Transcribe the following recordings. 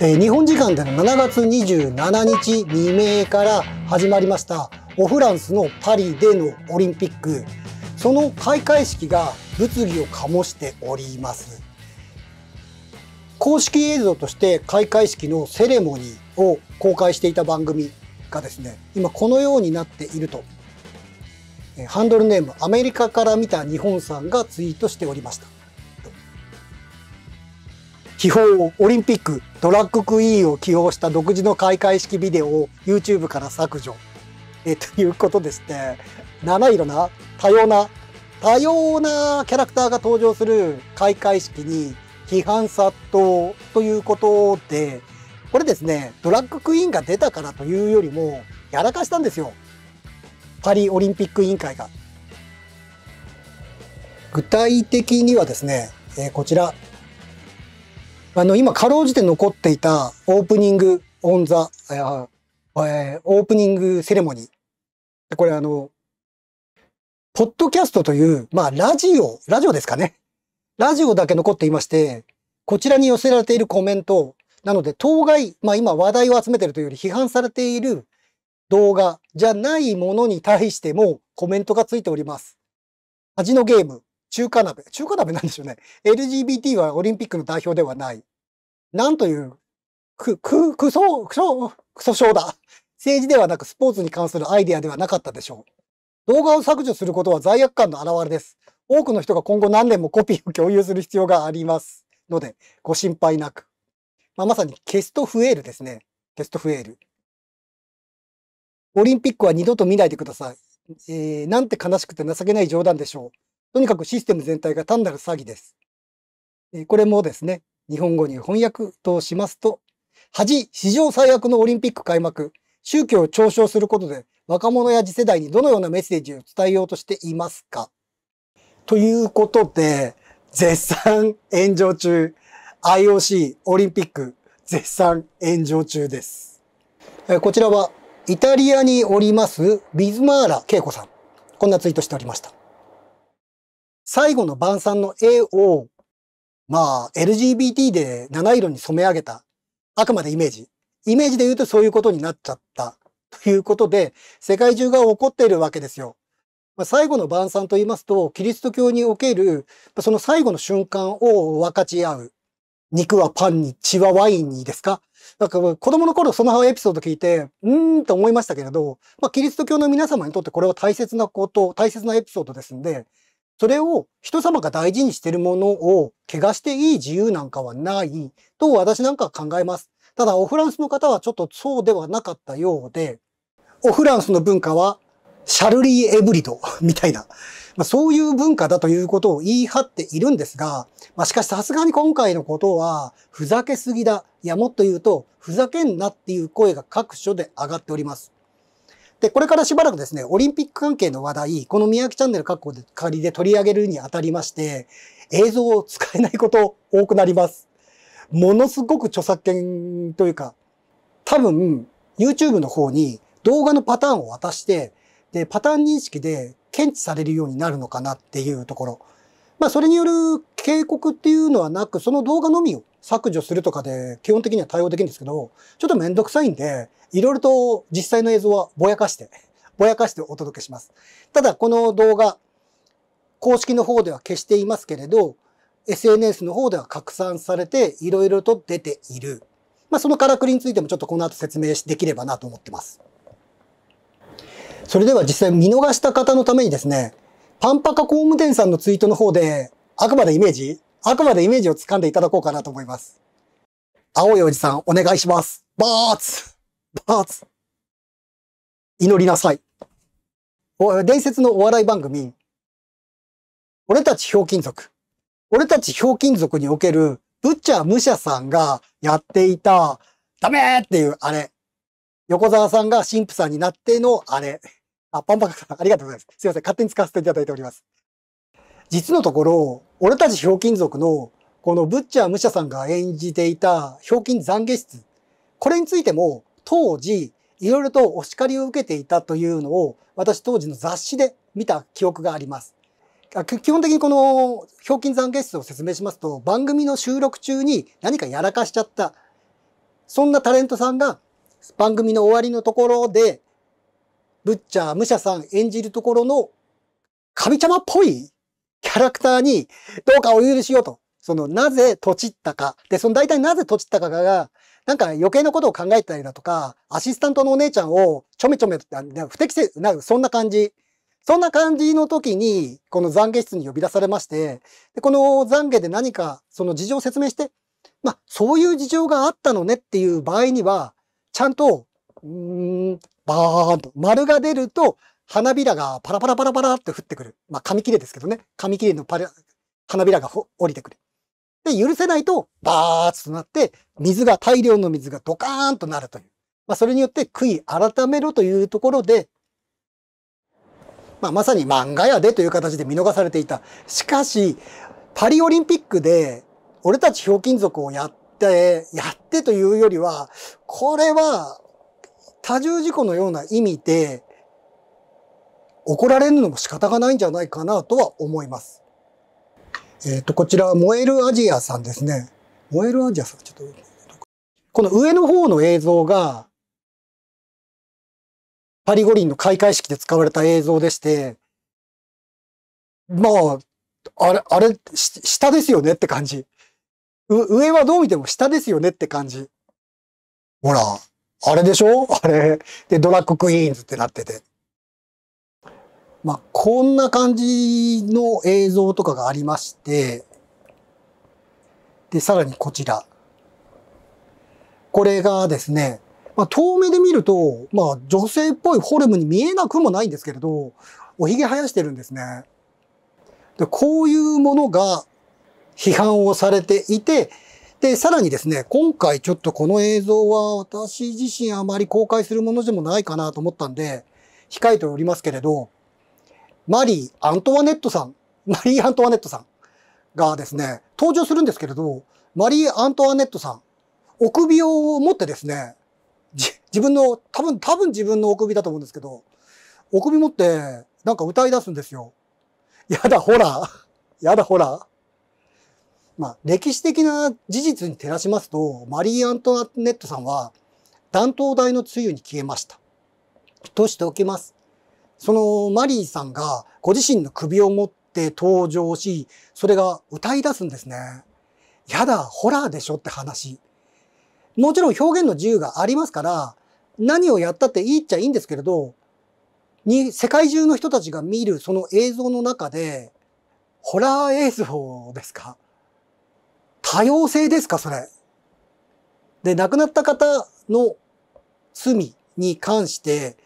えー、日本時間での7月27日未明から始まりましたオフランスのパリでのオリンピックその開会式が物議を醸しております公式映像として開会式のセレモニーを公開していた番組がですね今このようになっているとハンドルネームアメリカから見た日本さんがツイートしておりました秘宝オリンピックドラッグクイーンを起用した独自の開会式ビデオを YouTube から削除えということですね七色な多様な多様なキャラクターが登場する開会式に批判殺到ということでこれですねドラッグクイーンが出たからというよりもやらかしたんですよパリオリンピック委員会が具体的にはですね、えー、こちらあの、今、かろうじて残っていたオープニングオンザ、えー、オープニングセレモニー。これあの、ポッドキャストという、まあ、ラジオ、ラジオですかね。ラジオだけ残っていまして、こちらに寄せられているコメント、なので、当該、まあ今話題を集めているというより批判されている動画じゃないものに対してもコメントがついております。味のゲーム、中華鍋。中華鍋なんでしょうね。LGBT はオリンピックの代表ではない。なんという、く、く、くそ、くそ、くそ症だ。政治ではなくスポーツに関するアイデアではなかったでしょう。動画を削除することは罪悪感の表れです。多くの人が今後何年もコピーを共有する必要がありますので、ご心配なく。まあ、まさにケストフエールですね。ケストフエール。オリンピックは二度と見ないでください。えー、なんて悲しくて情けない冗談でしょう。とにかくシステム全体が単なる詐欺です。えー、これもですね、日本語に翻訳としますと、恥、史上最悪のオリンピック開幕、宗教を嘲笑することで若者や次世代にどのようなメッセージを伝えようとしていますかということで、絶賛炎上中、IOC オリンピック絶賛炎上中です。こちらはイタリアにおりますビズマーラ恵子さん。こんなツイートしておりました。最後の晩餐の絵をまあ、LGBT で七色に染め上げた、あくまでイメージ。イメージで言うとそういうことになっちゃったということで、世界中が起こっているわけですよ。まあ、最後の晩餐と言いますと、キリスト教における、その最後の瞬間を分かち合う。肉はパンに、血はワインにですかだから子供の頃そのエピソード聞いて、うーんと思いましたけれど、まあ、キリスト教の皆様にとってこれは大切なこと、大切なエピソードですんで、それを人様が大事にしているものを怪我していい自由なんかはないと私なんか考えます。ただ、オフランスの方はちょっとそうではなかったようで、オフランスの文化はシャルリー・エブリド みたいな、まあ、そういう文化だということを言い張っているんですが、まあ、しかしさすがに今回のことは、ふざけすぎだ。いや、もっと言うと、ふざけんなっていう声が各所で上がっております。で、これからしばらくですね、オリンピック関係の話題、この宮城チャンネル確保で仮で取り上げるにあたりまして、映像を使えないこと多くなります。ものすごく著作権というか、多分 YouTube の方に動画のパターンを渡して、で、パターン認識で検知されるようになるのかなっていうところ。まあ、それによる警告っていうのはなく、その動画のみを削除するとかで基本的には対応できるんですけど、ちょっとめんどくさいんで、いろいろと実際の映像はぼやかして、ぼやかしてお届けします。ただ、この動画、公式の方では消していますけれど、SNS の方では拡散されて、いろいろと出ている。まあ、そのからくりについてもちょっとこの後説明できればなと思ってます。それでは実際見逃した方のためにですね、パンパカ工務店さんのツイートの方で、あくまでイメージあくまでイメージをつかんでいただこうかなと思います。青いおじさん、お願いします。バーツバーツ祈りなさい。伝説のお笑い番組、俺たちひょうきん族。俺たちひょうきん族における、ブッチャー武者さんがやっていた、ダメーっていうあれ。横沢さんが神父さんになってのあれ。あ、パンパカさん、ありがとうございます。すいません、勝手に使わせていただいております。実のところ、俺たちひょうきん族のこのブッチャー武者さんが演じていたひょうきん懺悔室、これについても当時いろいろとお叱りを受けていたというのを私当時の雑誌で見た記憶があります。基本的にこのひょうきん懺悔室を説明しますと番組の収録中に何かやらかしちゃったそんなタレントさんが番組の終わりのところでブッチャー武者さん演じるところの神様っぽいキャラクターにどうかお許しようと。その、なぜとちったか。で、その大体なぜとちったかが、なんか余計なことを考えたりだとか、アシスタントのお姉ちゃんをちょめちょめ、不適切、なんかそんな感じ。そんな感じの時に、この懺悔室に呼び出されまして、でこの懺悔で何かその事情を説明して、まあ、そういう事情があったのねっていう場合には、ちゃんと、うーん、バーンと、丸が出ると、花びらがパラパラパラパラって降ってくる。まあ、紙切れですけどね。紙切れのパラ、花びらが降りてくる。で、許せないと、バーッとなって、水が、大量の水がドカーンとなるという。まあ、それによって悔い改めろというところで、まあ、まさに漫画やでという形で見逃されていた。しかし、パリオリンピックで、俺たちひょうきん族をやって、やってというよりは、これは、多重事故のような意味で、怒られるのも仕方がないんじゃないかなとは思います。えっ、ー、と、こちら、燃えるアジアさんですね。燃えるアジアさん、ちょっと、この上の方の映像が、パリ五輪の開会式で使われた映像でして、まあ、あれ、あれ、下ですよねって感じ。上はどう見ても下ですよねって感じ。ほら、あれでしょあれ。で、ドラッグクイーンズってなってて。まあ、こんな感じの映像とかがありまして、で、さらにこちら。これがですね、まあ、遠目で見ると、まあ、女性っぽいフォルムに見えなくもないんですけれど、おひげ生やしてるんですね。で、こういうものが批判をされていて、で、さらにですね、今回ちょっとこの映像は私自身あまり公開するものでもないかなと思ったんで、控えておりますけれど、マリー・アントワネットさん、マリー・アントワネットさんがですね、登場するんですけれど、マリー・アントワネットさん、臆病を持ってですね、自分の、多分、多分自分の臆病だと思うんですけど、臆病持って、なんか歌い出すんですよ。やだ、ほら。やだ、ほら。まあ、歴史的な事実に照らしますと、マリー・アントワネットさんは、断頭台のゆに消えました。としておきます。そのマリーさんがご自身の首を持って登場し、それが歌い出すんですね。やだ、ホラーでしょって話。もちろん表現の自由がありますから、何をやったっていいっちゃいいんですけれど、に、世界中の人たちが見るその映像の中で、ホラー映像ですか多様性ですかそれ。で、亡くなった方の罪に関して、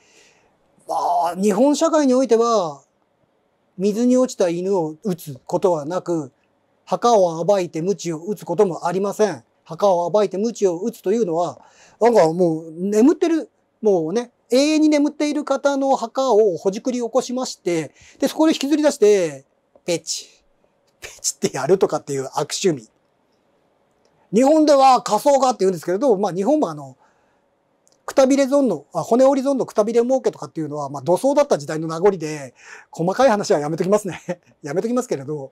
あ日本社会においては、水に落ちた犬を撃つことはなく、墓を暴いて鞭を打つこともありません。墓を暴いて鞭を打つというのは、なんかもう眠ってる、もうね、永遠に眠っている方の墓をほじくり起こしまして、で、そこで引きずり出して、ペチ、ペチってやるとかっていう悪趣味。日本では仮想がって言うんですけれど、まあ日本もあの、くたびれゾンの、骨折りゾンのくたびれ儲けとかっていうのは、まあ土葬だった時代の名残で、細かい話はやめときますね やめときますけれど、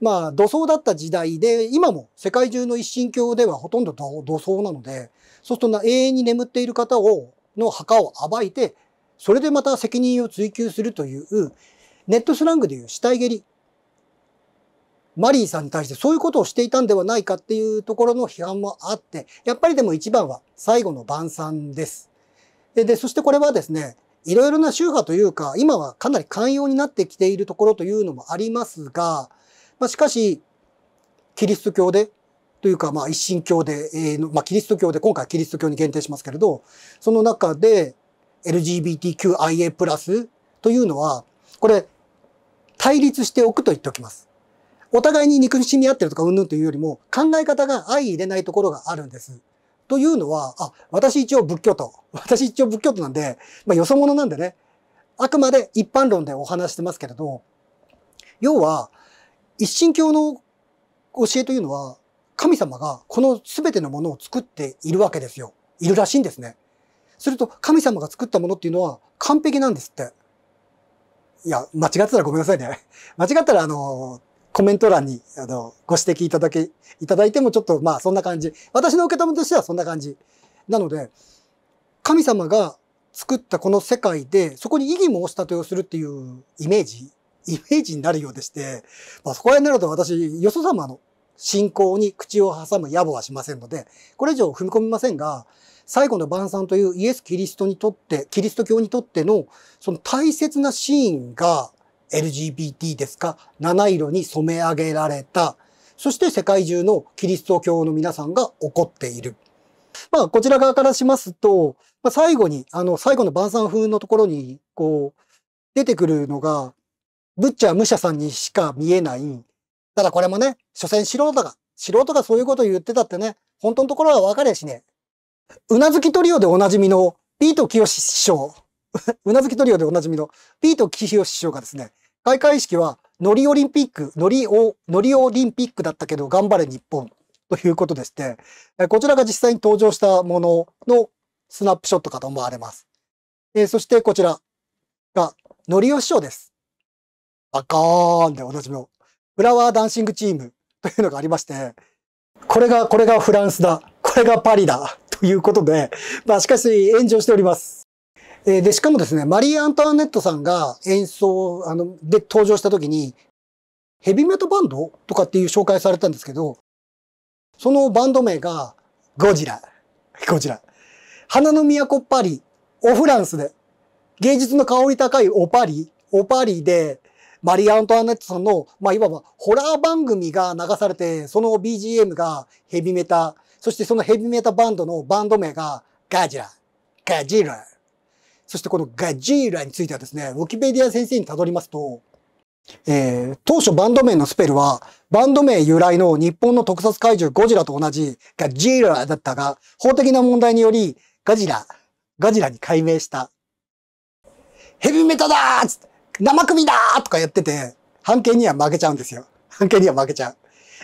まあ土葬だった時代で、今も世界中の一神教ではほとんど土葬なので、そうすると永遠に眠っている方を、の墓を暴いて、それでまた責任を追及するという、ネットスラングでいう死体蹴りマリーさんに対してそういうことをしていたんではないかっていうところの批判もあって、やっぱりでも一番は最後の晩餐です。で、でそしてこれはですね、いろいろな宗派というか、今はかなり寛容になってきているところというのもありますが、まあ、しかし、キリスト教で、というか、まあ、一神教で、えー、まあ、キリスト教で、今回キリスト教に限定しますけれど、その中で、LGBTQIA+, というのは、これ、対立しておくと言っておきます。お互いに憎しみ合ってるとかうんぬんというよりも、考え方が相入れないところがあるんです。というのは、あ、私一応仏教徒。私一応仏教徒なんで、まあよそ者なんでね。あくまで一般論でお話してますけれど、要は、一神教の教えというのは、神様がこの全てのものを作っているわけですよ。いるらしいんですね。すると、神様が作ったものっていうのは完璧なんですって。いや、間違ってたらごめんなさいね。間違ったら、あの、コメント欄に、あの、ご指摘いただけ、いただいてもちょっと、まあそんな感じ。私の受け止めとしてはそんな感じ。なので、神様が作ったこの世界で、そこに異議申し立てをするっていうイメージ、イメージになるようでして、まあそこら辺になると私、よそ様の信仰に口を挟む野暮はしませんので、これ以上踏み込みませんが、最後の晩餐というイエス・キリストにとって、キリスト教にとっての、その大切なシーンが、LGBT ですか、七色に染め上げられた。そして世界中のキリスト教の皆さんが怒っている。まあ、こちら側からしますと、まあ、最後に、あの、最後の晩餐風のところに、こう、出てくるのが、ブッチャー・武者さんにしか見えない。ただこれもね、所詮素人が、素人がそういうこと言ってたってね、本当のところは分かれやしねうなずきトリオでおなじみの、ピート清志師匠。うなずきトリオでおなじみの、ピート清志 師匠がですね、開会式は、ノリオリンピック、ノリオ、ノリオリンピックだったけど、頑張れ日本ということでして、こちらが実際に登場したもののスナップショットかと思われます。えー、そしてこちらが、ノリオ師匠です。あカーンでおなじみの、フラワーダンシングチームというのがありまして、これが、これがフランスだ。これがパリだ。ということで、まあしかし炎上しております。えー、で、しかもですね、マリー・アントワネットさんが演奏、あの、で登場した時に、ヘビメタバンドとかっていう紹介されたんですけど、そのバンド名が、ゴジラ。ゴジラ。花の都パリ、オフランスで、芸術の香り高いオパリ、オパリで、マリー・アントワネットさんの、まあ、いわばホラー番組が流されて、その BGM がヘビメタ、そしてそのヘビメタバンドのバンド名がガジラ、ガジラそしてこのガジーラについてはですね、ウィキペディア先生にたどりますと、えー、当初バンド名のスペルは、バンド名由来の日本の特撮怪獣ゴジラと同じガジーラだったが、法的な問題により、ガジラ、ガジラに改名した。ヘビメタだーつって生首だーとかやってて、判刑には負けちゃうんですよ。判刑には負けちゃう。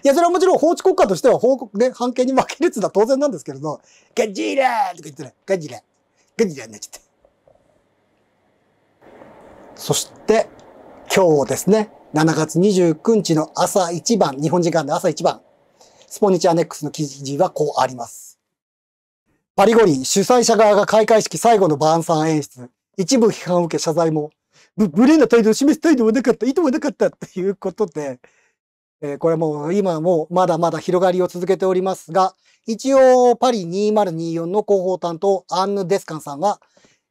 いや、それはもちろん法治国家としては法、ね、判刑に負けるってのは当然なんですけれど、ガジラーとか言ってね、ガジラ、ガジラになっちゃって。そして、今日ですね、7月29日の朝一番、日本時間で朝一番、スポニチアネックスの記事はこうあります。パリ五輪、主催者側が開会式最後の晩餐演出、一部批判を受け謝罪も、無礼な態度を示す態度はなかった、意図はなかったということで、えー、これも今もまだまだ広がりを続けておりますが、一応パリ2024の広報担当アンヌ・デスカンさんは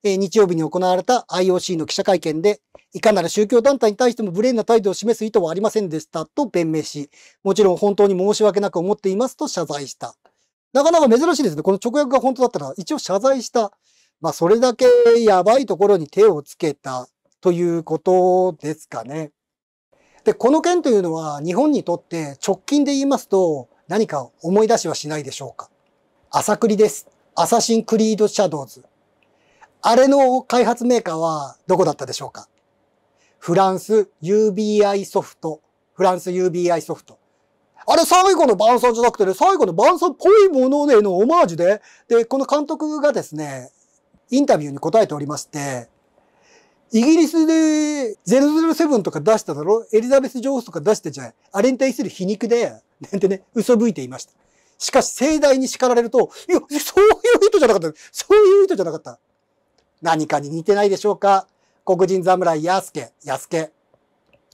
え日曜日に行われた IOC の記者会見で、いかなる宗教団体に対しても無礼な態度を示す意図はありませんでしたと弁明し、もちろん本当に申し訳なく思っていますと謝罪した。なかなか珍しいですね。この直訳が本当だったら、一応謝罪した。まあ、それだけやばいところに手をつけたということですかね。で、この件というのは日本にとって直近で言いますと何か思い出しはしないでしょうか。朝栗です。アサシンクリードシャドウズ。あれの開発メーカーはどこだったでしょうかフランス UBI ソフト。フランス UBI ソフト。あれ最後の伴奏じゃなくてね、最後の伴奏っぽいものねのオマージュで、で、この監督がですね、インタビューに答えておりまして、イギリスで007とか出しただろエリザベス・ジョースとか出してじゃん。あれに対する皮肉で、なんてね、嘘吹いていました。しかし、盛大に叱られると、いや、そういう意図じゃなかった。そういう意図じゃなかった。何かに似てないでしょうか黒人侍、ヤスケ、ヤスケ。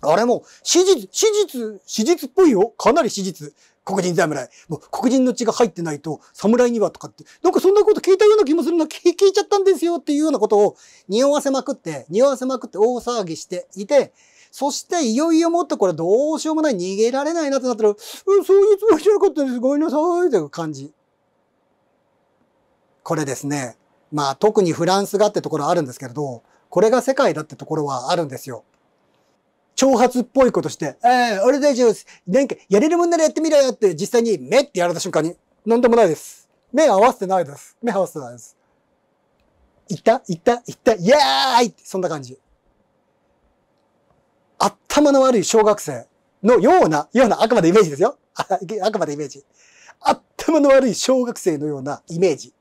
あれも、史実、史実、史実っぽいよ。かなり史実。黒人侍。もう黒人の血が入ってないと、侍にはとかって、なんかそんなこと聞いたような気もするな、聞いちゃったんですよっていうようなことを、匂わせまくって、匂わせまくって大騒ぎしていて、そしていよいよもっとこれどうしようもない、逃げられないなってなったら、うん、そういうつもりじゃなかったんです、ごめんなさいという感じ。これですね。まあ特にフランスがってところあるんですけれど、これが世界だってところはあるんですよ。挑発っぽいことして、ええー、俺大丈夫です。なんか、やれるもんならやってみろよって実際に目ってやられた瞬間に、なんでもないです。目合わせてないです。目合わせてないです。いったいったいったイエーイそんな感じ。頭の悪い小学生のような、ような、あくまでイメージですよ。あくまでイメージ。頭の悪い小学生のようなイメージ。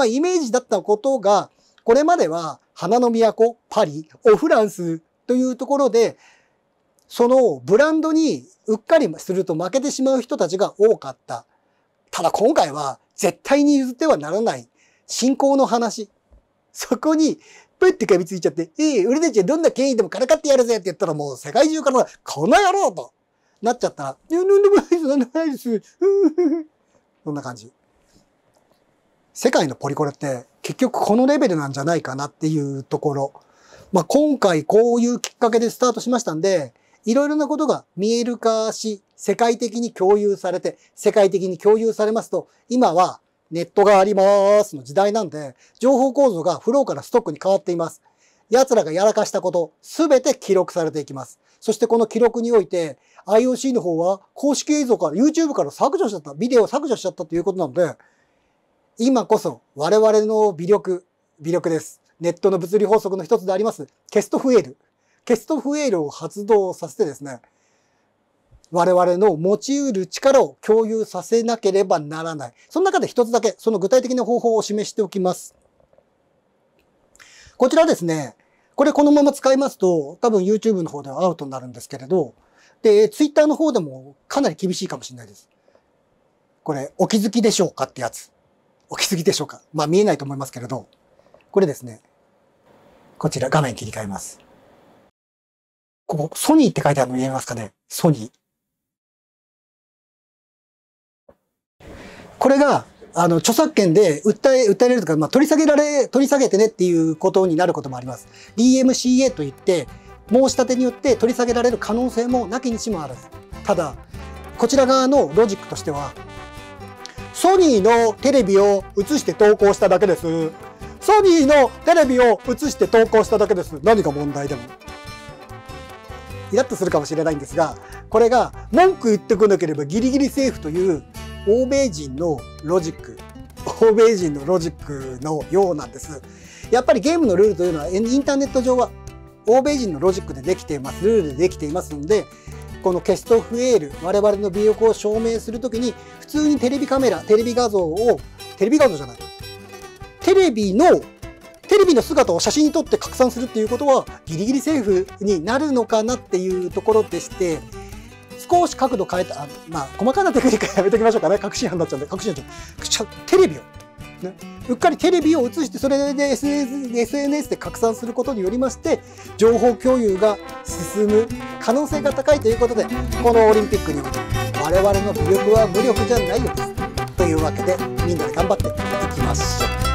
まあ、イメージだったことが、これまでは花の都、パリ、オフランスというところで、そのブランドにうっかりすると負けてしまう人たちが多かった。ただ今回は絶対に譲ってはならない信仰の話。そこに、ぷってかみついちゃって、ええー、俺たちはどんな権威でもからかってやるぜって言ったらもう世界中から、この野郎となっちゃったら、いんでもないです、なんでもないです。そんな感じ。世界のポリコレって結局このレベルなんじゃないかなっていうところ。まあ、今回こういうきっかけでスタートしましたんで、いろいろなことが見える化し、世界的に共有されて、世界的に共有されますと、今はネットがありますの時代なんで、情報構造がフローからストックに変わっています。奴らがやらかしたこと、すべて記録されていきます。そしてこの記録において、IOC の方は公式映像から YouTube から削除しちゃった、ビデオを削除しちゃったということなので、今こそ我々の微力、微力です。ネットの物理法則の一つであります、ケストフエール。ケストフエールを発動させてですね、我々の持ち得る力を共有させなければならない。その中で一つだけ、その具体的な方法を示しておきます。こちらですね、これこのまま使いますと、多分 YouTube の方ではアウトになるんですけれど、で、Twitter の方でもかなり厳しいかもしれないです。これ、お気づきでしょうかってやつ。お気づきでしょうかまあ見えないと思いますけれど、これですね、こちら画面切り替えます。ここ、ソニーって書いてあるの見えますかねソニー。これが、あの、著作権で訴え、訴えれるとか、まあ、取り下げられ、取り下げてねっていうことになることもあります。DMCA といって、申し立てによって取り下げられる可能性もなきにしもあらず。ただ、こちら側のロジックとしては、ソニーのテレビを映して投稿しただけです。ソニーのテレビを映して投稿しただけです。何が問題でも。イラッとするかもしれないんですが、これが文句言ってこなければギリギリセーフという欧米人のロジック、欧米人のロジックのようなんです。やっぱりゲームのルールというのはインターネット上は欧米人のロジックでできています。ルールでできていますので、このケストフエール、我々の魅力を証明するときに、普通にテレビカメラ、テレビ画像を、テレビ画像じゃない。テレビの、テレビの姿を写真に撮って拡散するっていうことは、ギリギリセーフになるのかなっていうところでして、少し角度変えた、あまあ、細かなテクニックはやめておきましょうかね。確信犯になっちゃうんで、確信犯ちゃう。テレビをね、うっかりテレビを映してそれで SNS で拡散することによりまして情報共有が進む可能性が高いということでこのオリンピックにおいて我々の魅力は無力じゃないよですというわけでみんなで頑張っていきましょう。